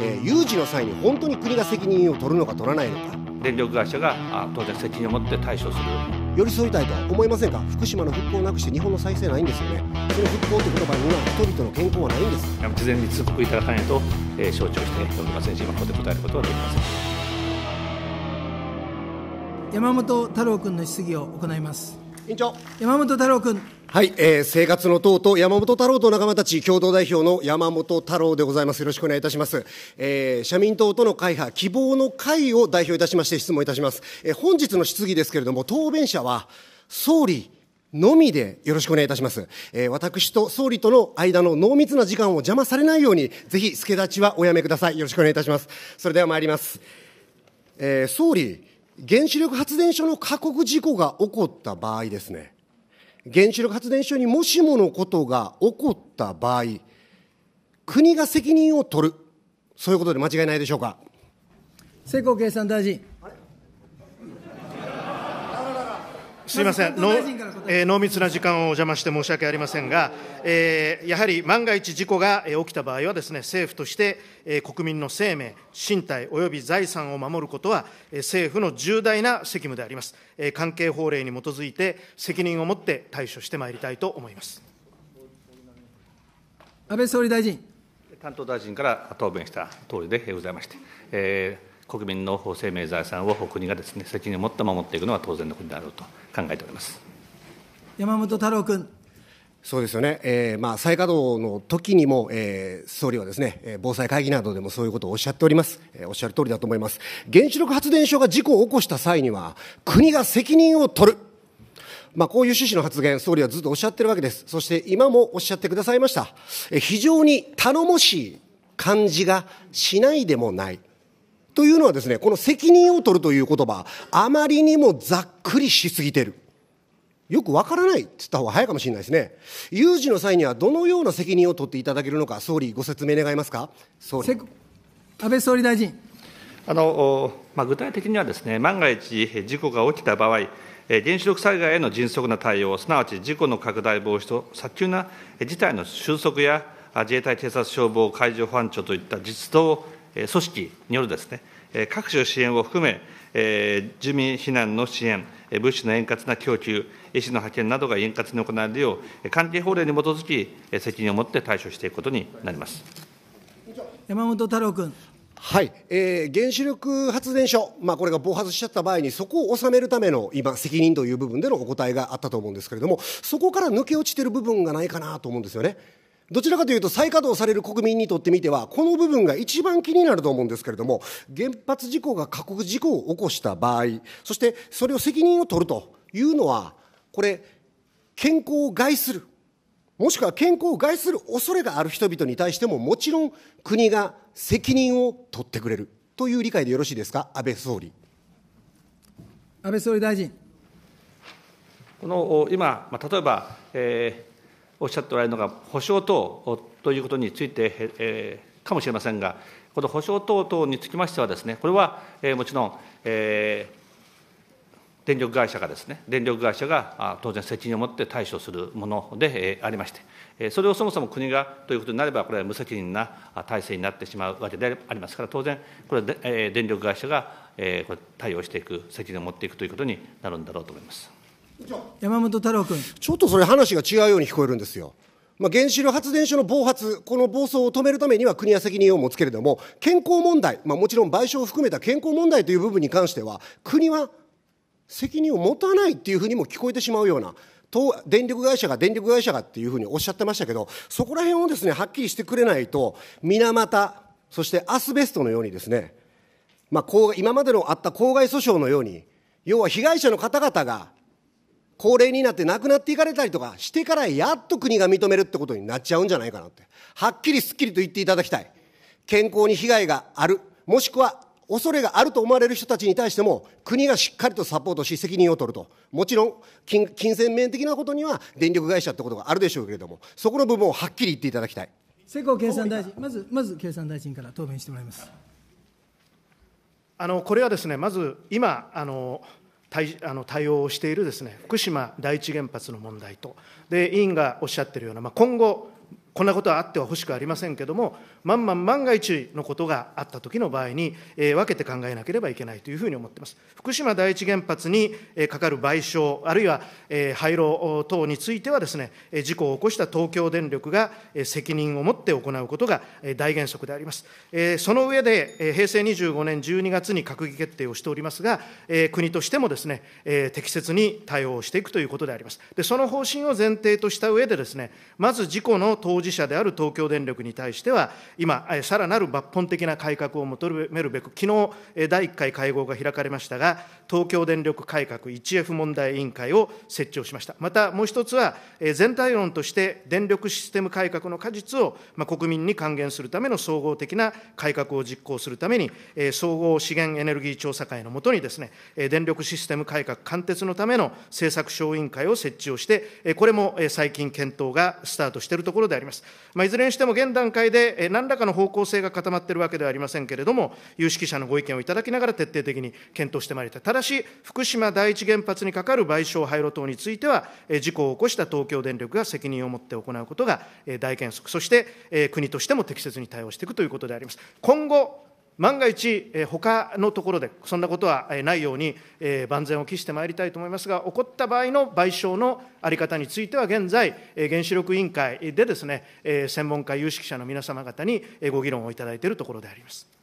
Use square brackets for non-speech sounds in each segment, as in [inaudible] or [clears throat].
えー、有事の際に本当に国が責任を取るのか取らないのか電力会社が当然責任を持って対処する寄り添いたいと思いませんか福島の復興なくして日本の再生ないんですよねその復興という言葉には人々の健康はないんです事前に通告いただかないと、えー、承知をしておりませんし今ここで答えることはできません山本太郎君の質疑を行います委員長。山本太郎君。はい、えー、生活の党と山本太郎と仲間たち共同代表の山本太郎でございます。よろしくお願いいたします。えー、社民党との会派希望の会を代表いたしまして質問いたします。えー、本日の質疑ですけれども、答弁者は総理、のみでよろしくお願いいたします。えー、私と総理との間の濃密な時間を邪魔されないように、ぜひ、助立ちはおやめください。よろしくお願いいたします。それでは参ります。えー、総理、原子力発電所の過酷事故が起こった場合ですね、原子力発電所にもしものことが起こった場合、国が責任を取る、そういうことで間違いないでしょうか。世耕経産大臣。すみません、のえー、濃密な時間をお邪魔して申し訳ありませんが、えー、やはり万が一事故が起きた場合はです、ね、政府として、えー、国民の生命、身体および財産を守ることは、えー、政府の重大な責務であります、えー。関係法令に基づいて、責任を持って対処してまいりたいと思います安倍総理大臣。担当大臣から答弁したとおりでございまして。えー国民の生命財産を国がです、ね、責任を持って守っていくのは当然のことであろうと考えております山本太郎君。そうですよね、えーまあ、再稼働の時にも、えー、総理はですね、防災会議などでもそういうことをおっしゃっております、えー、おっしゃる通りだと思います、原子力発電所が事故を起こした際には、国が責任を取る、まあ、こういう趣旨の発言、総理はずっとおっしゃってるわけです、そして今もおっしゃってくださいました、えー、非常に頼もしい感じがしないでもない、というのはですね、この責任を取るという言葉、あまりにもざっくりしすぎてる。よくわからないって言った方が早いかもしれないですね。有事の際にはどのような責任を取っていただけるのか、総理、ご説明願いますか。総理安倍総理大臣。あのまあ、具体的にはです、ね、万が一、事故が起きた場合、原子力災害への迅速な対応、すなわち事故の拡大防止と早急な事態の収束や自衛隊、警察、消防、海上保安庁といった実動組織によるですね、各種支援を含め、住民避難の支援、物資の円滑な供給、医師の派遣などが円滑に行われるよう、関係法令に基づき、責任を持って対処していくことになります山本太郎君。はい、えー、原子力発電所、まあ、これが暴発しちゃった場合に、そこを収めるための今、責任という部分でのお答えがあったと思うんですけれども、そこから抜け落ちてる部分がないかなと思うんですよね。どちらかというと再稼働される国民にとってみては、この部分が一番気になると思うんですけれども、原発事故が過酷事故を起こした場合、そしてそれを責任を取るというのは、これ、健康を害する、もしくは健康を害する恐れがある人々に対しても、もちろん国が責任を取ってくれるという理解でよろしいですか、安倍総理。安倍総理大臣この今、例えば、えーおっしゃっておられるのが、補償等ということについて、えー、かもしれませんが、この補償等々につきましてはですね、これは、えー、もちろん、えー、電力会社がですね、電力会社が当然責任を持って対処するものでありまして、それをそもそも国がということになれば、これは無責任な体制になってしまうわけでありますから、当然、これは電力会社が対応していく、責任を持っていくということになるんだろうと思います。山本太郎君。ちょっとそれ話が違うように聞こえるんですよ。まあ、原子力発電所の暴発、この暴走を止めるためには国は責任を持つけれども、健康問題、まあ、もちろん賠償を含めた健康問題という部分に関しては、国は責任を持たないっていうふうにも聞こえてしまうような、電力会社が電力会社がっていうふうにおっしゃってましたけど、そこら辺をですね、はっきりしてくれないと、水俣、そしてアスベストのようにですね、まあ、今までのあった公害訴訟のように、要は被害者の方々が高齢になって亡くなっていかれたりとかしてからやっと国が認めるってことになっちゃうんじゃないかなって。はっきりすっきりと言っていただきたい。健康に被害がある。もしくは恐れがあると思われる人たちに対しても、国がしっかりとサポートし、責任を取ると、もちろん金銭面的なことには電力会社ってことがあるでしょうけれども、そこの部分をはっきり言っていただきたい世耕経産大臣、まずまず経産大臣から答弁してもらいますあのこれはですね、まず今あの、対あの対応をしているです、ね、福島第一原発の問題と、で委員がおっしゃっているような、まあ、今後、こんなことはあってはほしくありませんけれども、万万万が一のことがあったときの場合に、えー、分けて考えなければいけないというふうに思っています。福島第一原発にかかる賠償、あるいは廃炉等についてはですね、事故を起こした東京電力が責任を持って行うことが大原則であります。その上で、平成25年12月に閣議決定をしておりますが、国としてもですね、適切に対応していくということであります。で、その方針を前提とした上でですね、まず事故の当事者である東京電力に対しては、今、さらなる抜本的な改革を求めるべく、きのう第1回会合が開かれましたが、東京電力改革 1F 問題委員会を設置をしました。またもう一つは、全体論として電力システム改革の果実を国民に還元するための総合的な改革を実行するために、総合資源エネルギー調査会のもとにですね、電力システム改革貫徹のための政策小委員会を設置をして、これも最近検討がスタートしているところであります。まあ、いずれにしても現段階で何何らかの方向性が固まっているわけではありませんけれども、有識者のご意見をいただきながら徹底的に検討してまいりたい。ただし、福島第一原発にかかる賠償廃炉等については、事故を起こした東京電力が責任を持って行うことが大原則、そして国としても適切に対応していくということであります。今後、万が一、他のところでそんなことはないように、万全を期してまいりたいと思いますが、起こった場合の賠償の在り方については、現在、原子力委員会でですね、専門家、有識者の皆様方にご議論をいただいているところであります。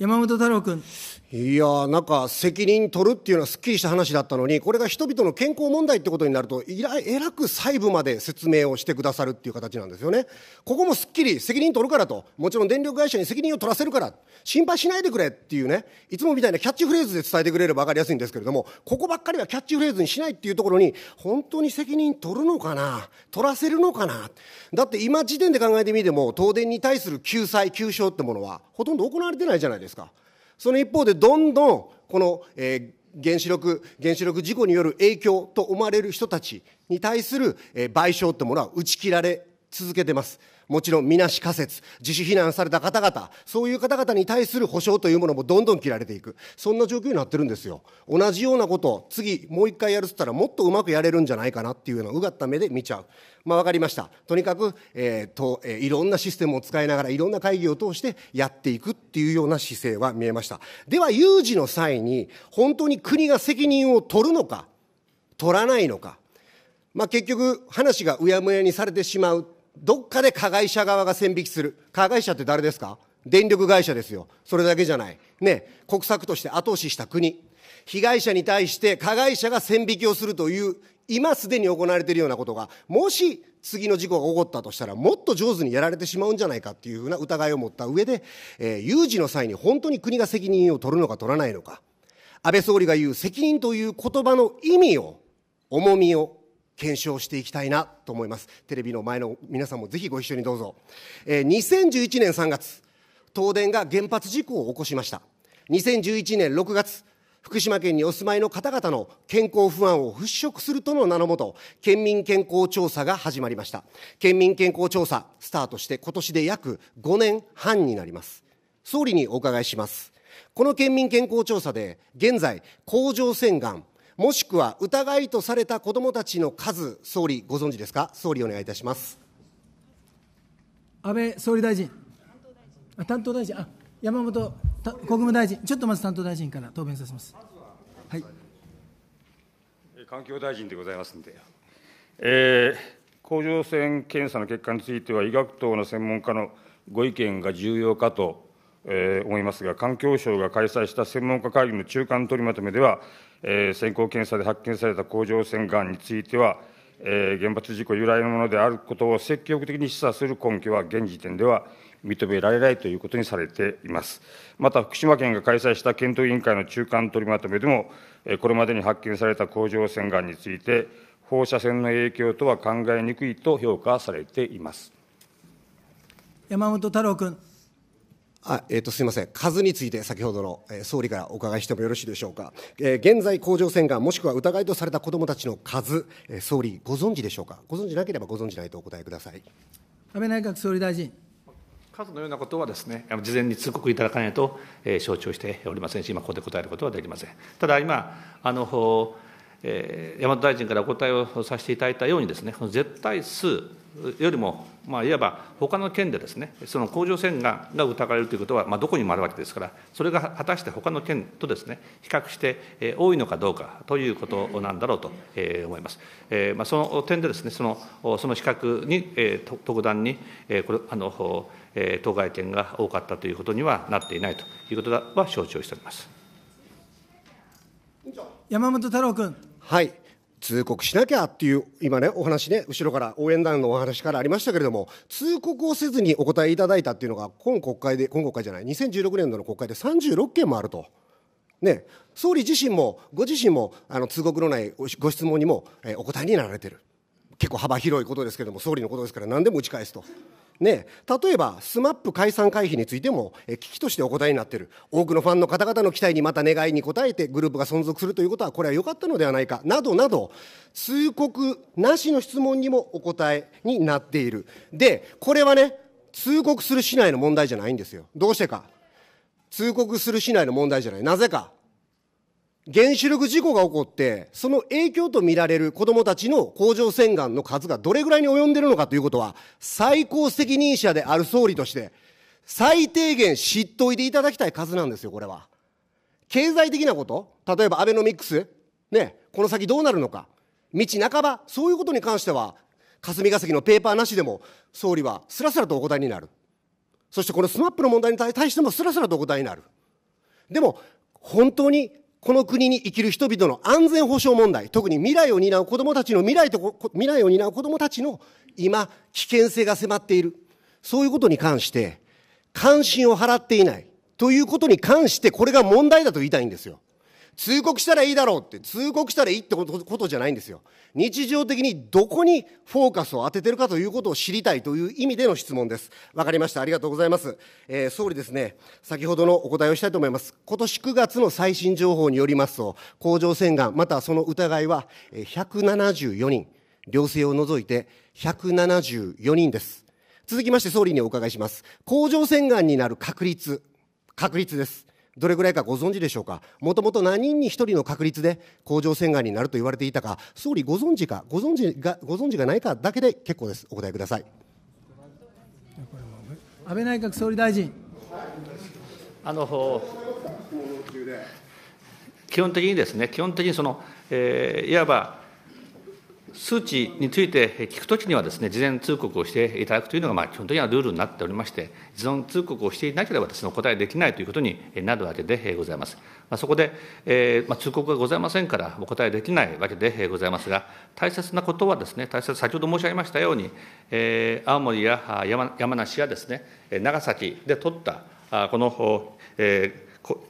山本太郎君いやなんか責任取るっていうのはすっきりした話だったのにこれが人々の健康問題ってことになるとえらえらく細部まで説明をしてくださるっていう形なんですよねここもすっきり責任取るからともちろん電力会社に責任を取らせるから心配しないでくれっていうねいつもみたいなキャッチフレーズで伝えてくれれば分かりやすいんですけれどもここばっかりはキャッチフレーズにしないっていうところに本当に責任取るのかな取らせるのかなだって今時点で考えてみても東電に対する救済救償ってものはほとんど行われてないじゃないですかですか。その一方で、どんどん、この、えー、原子力、原子力事故による影響と思われる人たちに対する、えー、賠償ってものは打ち切られ続けてます。もちろんみなし仮説、自主避難された方々、そういう方々に対する補償というものもどんどん切られていく。そんな状況になってるんですよ。同じようなことを次もう一回やるっつったらもっとうまくやれるんじゃないかなっていうのをうがった目で見ちゃう。まあわかりました。とにかく、えー、と、えー、いろんなシステムを使いながらいろんな会議を通してやっていくっていうような姿勢は見えました。では有事の際に本当に国が責任を取るのか、取らないのか。まあ、結局話がうやむやにされてしまうどっかで加害者側が線引きする。加害者って誰ですか電力会社ですよ。それだけじゃない。ね、国策として後押しした国。被害者に対して加害者が線引きをするという、今すでに行われているようなことが、もし次の事故が起こったとしたら、もっと上手にやられてしまうんじゃないかっていうふうな疑いを持った上で、えー、有事の際に本当に国が責任を取るのか取らないのか。安倍総理が言う責任という言葉の意味を、重みを、検証していきたいなと思いますテレビの前の皆さんもぜひご一緒にどうぞ、えー、2011年3月東電が原発事故を起こしました2011年6月福島県にお住まいの方々の健康不安を払拭するとの名のもと、県民健康調査が始まりました。県民健康調査、スタートして今年で約5年半になります。総理にお伺いします。この県民健康調査で、現在、甲状腺がん、もしくは疑いとされた子どもたちの数、総理、ご存知ですか、総理、お願いいたします安倍総理大臣、担当大臣、あ山本国務大臣、ちょっとまず担当大臣から答弁させます。はい、環境大臣でございますんで、えー、甲状腺検査の結果については、医学等の専門家のご意見が重要かと、えー、思いますが、環境省が開催した専門家会議の中間取りまとめでは、え先行検査で発見された甲状腺がんについては、え原発事故由来のものであることを積極的に示唆する根拠は現時点では認められないということにされています。また、福島県が開催した検討委員会の中間取りまとめでも、えこれまでに発見された甲状腺がんについて、放射線の影響とは考えにくいと評価されています。山本太郎君。あえー、とすみません、数について先ほどの、えー、総理からお伺いしてもよろしいでしょうか、えー、現在、甲状腺がん、もしくは疑いとされた子どもたちの数、えー、総理、ご存知でしょうか、ご存知なければご存知ないとお答えください安倍内閣総理大臣。数のようなことはですね、事前に通告いただかないと、えー、承知をしておりませんし、今、ここで答えることはできません。ただ今あの、えー、大大臣からお答えをさせていただいたようにですね、絶対数、よりも、まあ、いわば他の県でですね、その甲状腺がんが疑われるということは、まあ、どこにもあるわけですから、それが果たして他の県とですね、比較して多いのかどうかということなんだろうと思います。えー、まあ、その点でですね、そのその比較に、えー、特段に、えー、これあの、えー、当該県が多かったということにはなっていないということは承知をしております。山本太郎君。はい。通告しなきゃっていう、今ね、お話ね、後ろから応援団のお話からありましたけれども、通告をせずにお答えいただいたっていうのが、今国会で、今国会じゃない、2016年度の国会で36件もあると。ね、総理自身も、ご自身も、あの通告のないご質問にも、お答えになられてる。結構幅広いことですけれども、総理のことですから、何でも打ち返すと。ね、例えば SMAP 解散回避についても、え危機としてお答えになっている多くのファンの方々の期待にまた願いに応えてグループが存続するということはこれは良かったのではないかなどなど通告なしの質問にもお答えになっているでこれはね通告する市内の問題じゃないんですよどうしてか通告する市内の問題じゃないなぜか原子力事故が起こって、その影響とみられる子どもたちの甲状腺がんの数がどれぐらいに及んでいるのかということは、最高責任者である総理として、最低限知っておいていただきたい数なんですよ、これは。経済的なこと、例えばアベノミックス、ね、この先どうなるのか、道半ば、そういうことに関しては、霞が関のペーパーなしでも、総理はすらすらとお答えになる。そしてこのスマップの問題に対してもすらすらとお答えになる。でも、本当にこの国に生きる人々の安全保障問題、特に未来を担う子供たちの未来と、未来を担う子供たちの今、危険性が迫っている。そういうことに関して、関心を払っていない。ということに関して、これが問題だと言いたいんですよ。通告したらいいだろうって通告したらいいってことじゃないんですよ日常的にどこにフォーカスを当ててるかということを知りたいという意味での質問ですわかりましたありがとうございます、えー、総理ですね先ほどのお答えをしたいと思います今年9月の最新情報によりますと甲状腺がんまたその疑いは174人良性を除いて174人です続きまして総理にお伺いします甲状腺がんになる確率確率ですどれぐらいかご存知でしょうか、もともと何人に1人の確率で甲状腺がんになると言われていたか、総理、ご存知か、ご存知がご存知がないかだけで結構です、お答えください安倍内閣総理大臣。あの基本的にですね、基本的にその、えー、いわば数値について聞くときにはです、ね、事前通告をしていただくというのが、まあ、基本的なルールになっておりまして、事前通告をしていなければです、ね、お答えできないということになるわけでございます。まあ、そこで、えーまあ、通告がございませんから、お答えできないわけでございますが、大切なことはです、ね、大切先ほど申し上げましたように、えー、青森や山山梨やです、ね、長崎で取った、この、えー、こ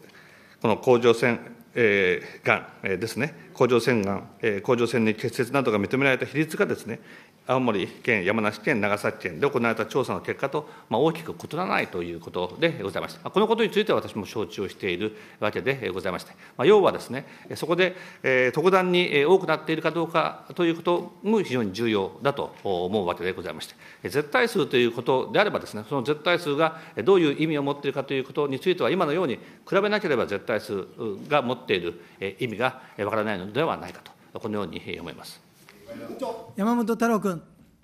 の甲状腺がんですね、甲状腺がん、甲状腺に結節などが認められた比率がですね、青森県、山梨県、長崎県で行われた調査の結果と、まあ、大きく異ならないということでございました。このことについては私も承知をしているわけでございまして、まあ、要はですね、そこで、えー、特段に多くなっているかどうかということも非常に重要だと思うわけでございまして、絶対数ということであればですね、その絶対数がどういう意味を持っているかということについては、今のように比べなければ絶対数が持っている意味がわからないのではないかと、このように思います。山本太郎君。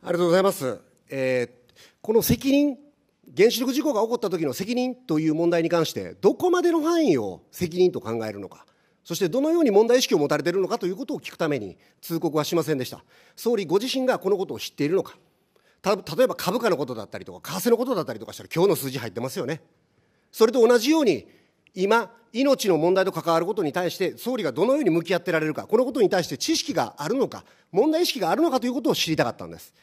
ありがとうございます。えー、この責任、原子力事故が起こった時の責任という問題に関して、どこまでの範囲を責任と考えるのか、そしてどのように問題意識を持たれているのかということを聞くために、通告はしませんでした。総理ご自身がこのことを知っているのか、た例えば株価のことだったりとか、為替のことだったりとかしたら、今日の数字入ってますよね。それと同じように、今命の問題と関わることに対して総理がどのように向き合ってられるかこのことに対して知識があるのか問題意識があるのかということを知りたかったんです、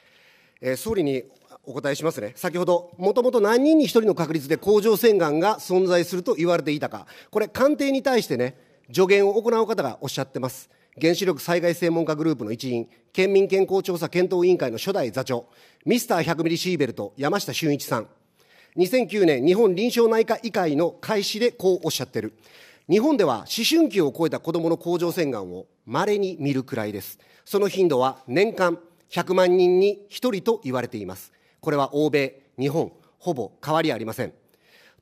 えー、総理にお答えしますね先ほどもともと何人に1人の確率で甲状腺がんが存在すると言われていたかこれ官邸に対してね助言を行う方がおっしゃってます原子力災害専門家グループの一員、県民健康調査検討委員会の初代座長、ミスター100ミリシーベルト、山下俊一さん、2009年日本臨床内科医会の開始でこうおっしゃってる。日本では思春期を超えた子どもの甲状腺がんを稀に見るくらいです。その頻度は年間100万人に1人と言われています。これは欧米、日本、ほぼ変わりありません。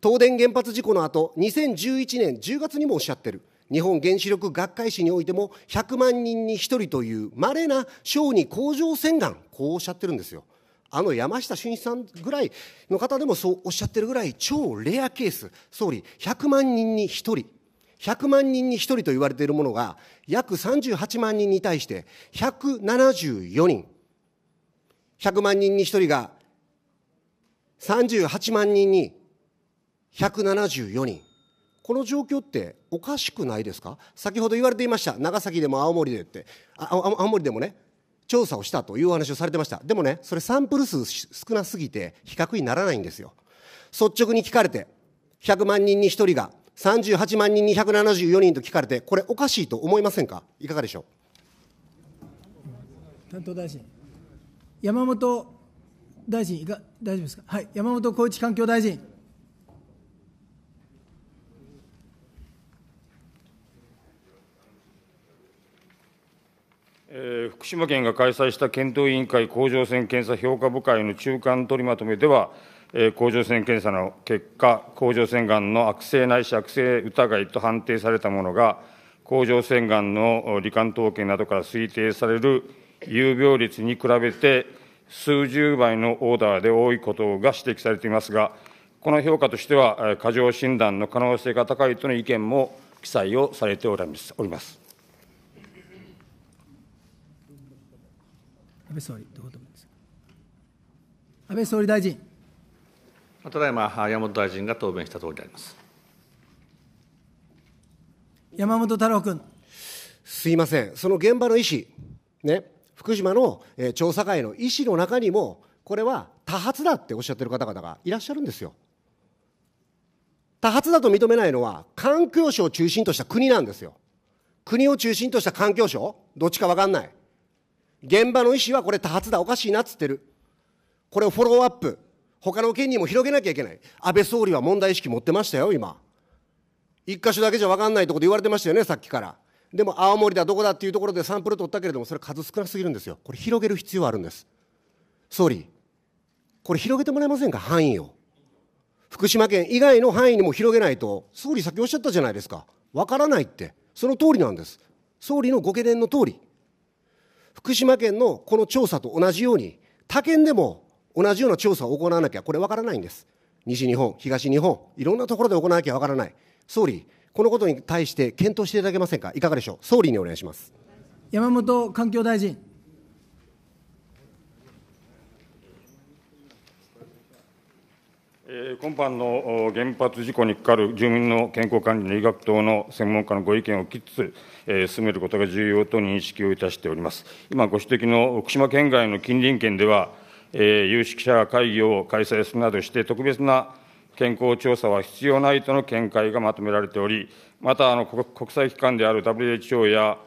東電原発事故の後、2011年10月にもおっしゃってる。日本原子力学会誌においても100万人に1人という稀な小児甲状腺がん、こうおっしゃってるんですよ。あの山下俊一さんぐらいの方でもそうおっしゃってるぐらい超レアケース、総理、100万人に1人、100万人に1人と言われているものが、約38万人に対して174人、100万人に1人が38万人に174人。この状況っておかしくないですか先ほど言われていました。長崎でも青森でって。青森でもね。調査をしたというお話をされてました。でもね、それサンプル数少なすぎて比較にならないんですよ。率直に聞かれて、100万人に1人が、38万人に174人と聞かれて、これおかしいと思いませんかいかがでしょう担当大臣、山本大臣いか、大丈夫ですか、はい、山本光一環境大臣。福島県が開催した検討委員会甲状腺検査評価部会の中間取りまとめでは、甲状腺検査の結果、甲状腺がんの悪性ないし悪性疑いと判定されたものが、甲状腺がんの罹患統計などから推定される有病率に比べて、数十倍のオーダーで多いことが指摘されていますが、この評価としては、過剰診断の可能性が高いとの意見も記載をされております。安倍総理、どう思います安倍総理大臣。ただいま、山本大臣が答弁したとおりであります。山本太郎君。すいません、その現場の医師、ね、福島の、え調査会の医師の中にも、これは多発だっておっしゃってる方々がいらっしゃるんですよ。多発だと認めないのは、環境省を中心とした国なんですよ。国を中心とした環境省、どっちか分かんない。現場の医師はこれ多発だ、おかしいなっつってる。これをフォローアップ、他の県にも広げなきゃいけない。安倍総理は問題意識持ってましたよ、今。一箇所だけじゃ分かんないところで言われてましたよね、さっきから。でも青森だ、どこだっていうところでサンプル取ったけれども、それ数少なすぎるんですよ。これ広げる必要あるんです。総理、これ広げてもらえませんか、範囲を。福島県以外の範囲にも広げないと、総理さっきおっしゃったじゃないですか。わからないって。その通りなんです。総理のご懸念の通り。福島県のこの調査と同じように、他県でも同じような調査を行わなきゃ、これわからないんです。西日本、東日本、いろんなところで行わなきゃわからない。総理、このことに対して検討していただけませんか。いかがでしょう。総理にお願いします。山本環境大臣。今般の原発事故にかかる住民の健康管理の医学等の専門家のご意見を聞きつつ、進めることが重要と認識をいたしております。今ご指摘の福島県外の近隣県では、有識者会議を開催するなどして、特別な健康調査は必要ないとの見解がまとめられており、またあの国際機関である WHO や、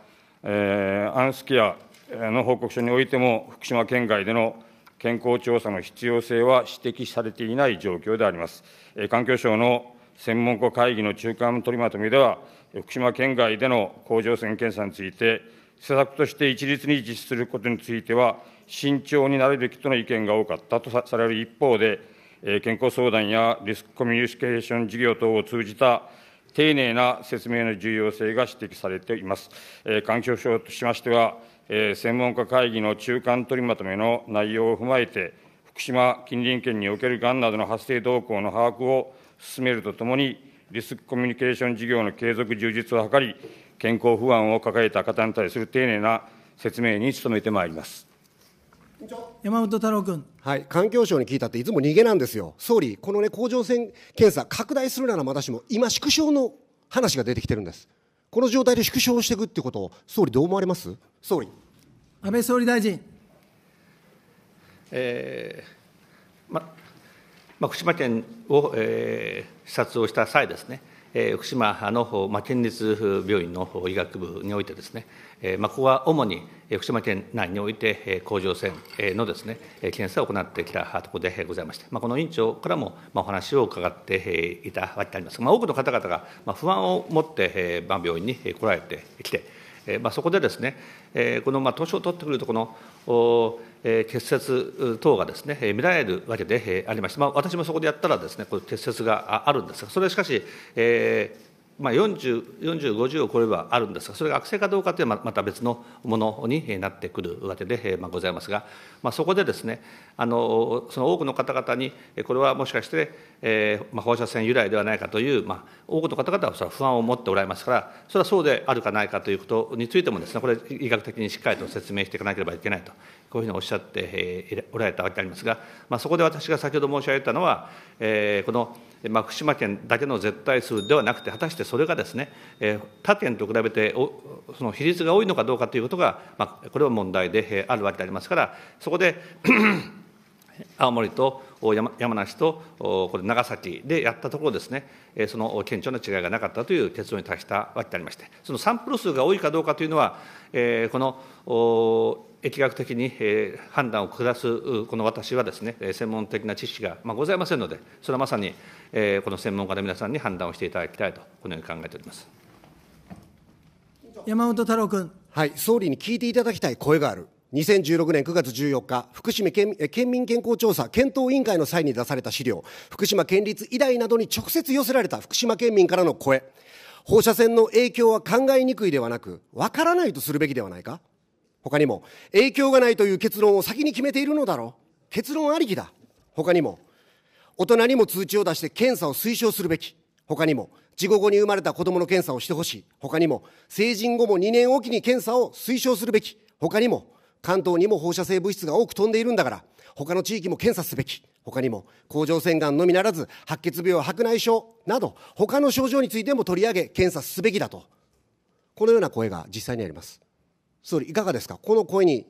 えー、アンスケアの報告書においても、福島県外での健康調査の必要性は指摘されていない状況であります。環境省の専門家会議の中間取りまとめでは、福島県外での甲状腺検査について、施策として一律に実施することについては、慎重になるべきとの意見が多かったとされる一方で、健康相談やリスクコミュニケーション事業等を通じた丁寧な説明の重要性が指摘されています。環境省としましては、専門家会議の中間取りまとめの内容を踏まえて、福島近隣県におけるがんなどの発生動向の把握を進めるとともに、リスクコミュニケーション事業の継続充実を図り、健康不安を抱えた方に対する丁寧な説明に努めてまいります。山本太郎君、はい、環境省に聞いたって、いつも逃げなんですよ、総理、この、ね、甲状腺検査、拡大するならまだしも、今、縮小の話が出てきてるんです。この状態で縮小していくってこと、を総理、どう思われます総理安倍総理大臣。えーままあ、福島県を、えー、視察をした際ですね、福島の県立病院の医学部においてですね、ここは主に福島県内において、甲状腺のですね、検査を行ってきたところでございまして、この委員長からもお話を伺っていたわけであります。多くの方々が不安を持って病院に来られてきて、まあ、そこでですね、このまあ年を取ってくると、この結節等がですね、見られるわけでありまして、まあ、私もそこでやったらですね、こう結節があるんですが、それしかし、えーまあ、40、50を超えればあるんですが、それが悪性かどうかというのはまた別のものになってくるわけでございますが、まあ、そこでですねあの、その多くの方々に、これはもしかして、えーまあ、放射線由来ではないかという、まあ、多くの方々はそれは不安を持っておられますから、それはそうであるかないかということについてもです、ね、これ、医学的にしっかりと説明していかなければいけないと、こういうふうにおっしゃっておられたわけでありますが、まあ、そこで私が先ほど申し上げたのは、えー、この、まあ、福島県だけの絶対数ではなくて、果たしてしてそれがですね、えー、他県と比べておその比率が多いのかどうかということが、まあ、これは問題で、えー、あるわけでありますから、そこで [clears throat] 青森と山山梨とこれ長崎でやったところですね、その顕著な違いがなかったという結論に達したわけでありまして、そのサンプル数が多いかどうかというのは、この疫学的に判断を下すこの私はですね、専門的な知識がございませんので、それはまさにこの専門家の皆さんに判断をしていただきたいと、このように考えております山本太郎君。はい、総理に聞いていただきたい声がある。2016年9月14日、福島県県民健康調査検討委員会の際に出された資料、福島県立医大などに直接寄せられた福島県民からの声、放射線の影響は考えにくいではなく、わからないとするべきではないか。他にも、影響がないという結論を先に決めているのだろう。結論ありきだ。他にも、大人にも通知を出して検査を推奨するべき。他にも、事故後に生まれた子供の検査をしてほしい。他にも、成人後も2年おきに検査を推奨するべき。他にも、関東にも放射性物質が多く飛んでいるんだから、他の地域も検査すべき。他にも、甲状腺がんのみならず、白血病、白内障など、他の症状についても取り上げ、検査すべきだと。このような声が実際にあります。総理、いかがですか、この声に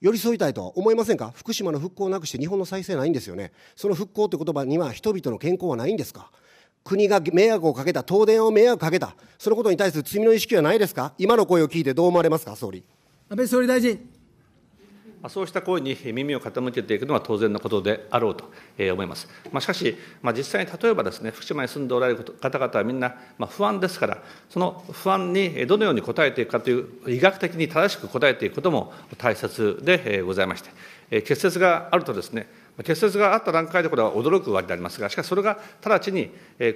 寄り添いたいとは思いませんか、福島の復興なくして日本の再生ないんですよね、その復興という言葉には人々の健康はないんですか、国が迷惑をかけた、東電を迷惑かけた、そのことに対する罪の意識はないですか、今の声を聞いてどう思われますか、総理。安倍総理大臣そうした声に耳を傾けていくのは当然のことであろうと思います。まあ、しかし、まあ、実際に例えばですね、福島に住んでおられる方々はみんな、ま不安ですから、その不安にどのように応えていくかという、医学的に正しく答えていくことも大切でございまして、結節があるとですね、結節があった段階でこれは驚くわけでありますが、しかしそれが直ちに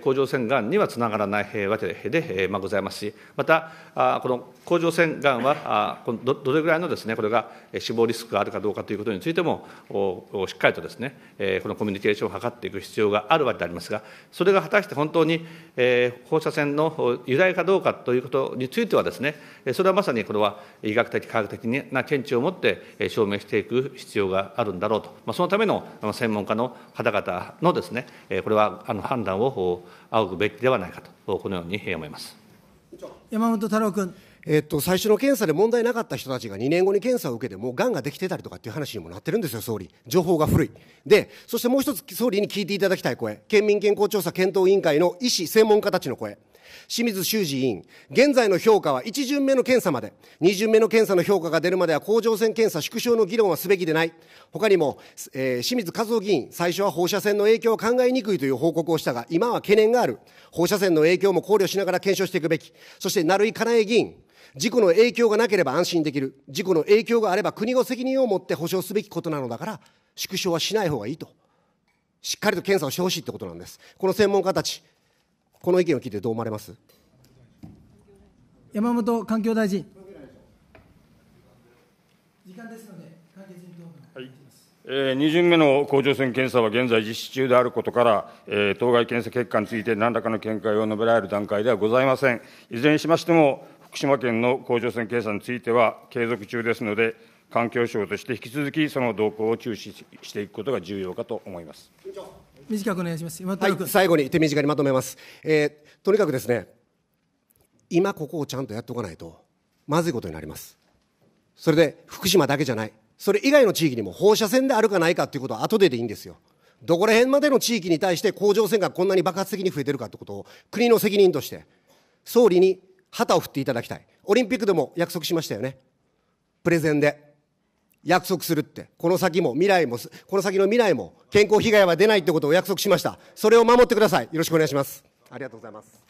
甲状腺がんにはつながらないわけでございますし、また、この甲状腺がんは、どれぐらいのですね、これが死亡リスクがあるかどうかということについても、しっかりとですね、このコミュニケーションを図っていく必要があるわけでありますが、それが果たして本当に放射線の由来かどうかということについてはですね、それはまさにこれは医学的、科学的な見地を持って証明していく必要があるんだろうと、そのためのの専門家の方々のですね、これはあの判断を仰ぐべきではないかと、このように思います山本太郎君。えっと、最初の検査で問題なかった人たちが2年後に検査を受けても、がんができてたりとかっていう話にもなってるんですよ、総理、情報が古い。で、そしてもう一つ、総理に聞いていただきたい声、県民健康調査検討委員会の医師、専門家たちの声。清水修司委員、現在の評価は1巡目の検査まで、2巡目の検査の評価が出るまでは甲状腺検査縮小の議論はすべきでない。他にも、えー、清水和夫議員、最初は放射線の影響を考えにくいという報告をしたが、今は懸念がある。放射線の影響も考慮しながら検証していくべき。そして、成井かなえ議員、事故の影響がなければ安心できる。事故の影響があれば国が責任を持って保障すべきことなのだから、縮小はしない方がいいと。しっかりと検査をしてほしいってことなんです。この専門家たち、この意見を聞いてどう思われます山本環境大臣。時間ですので、簡潔に答弁え2巡目の甲状腺検査は現在実施中であることから、当該検査結果について何らかの見解を述べられる段階ではございません。いずれにしましても、福島県の甲状腺検査については継続中ですので、環境省として引き続きその動向を注視していくことが重要かと思います。短くお願いします。はい、最後に手短にまとめます。えー、とにかくですね、今ここをちゃんとやっておかないと、まずいことになります。それで、福島だけじゃない。それ以外の地域にも放射線であるかないかっていうことは後ででいいんですよ。どこら辺までの地域に対して甲状腺がこんなに爆発的に増えてるかってことを国の責任として総理に旗を振っていただきたい。オリンピックでも約束しましたよね。プレゼンで。約束するって、この先も未来も、この先の未来も健康被害は出ないってことを約束しました。それを守ってください。よろしくお願いします。ありがとうございます。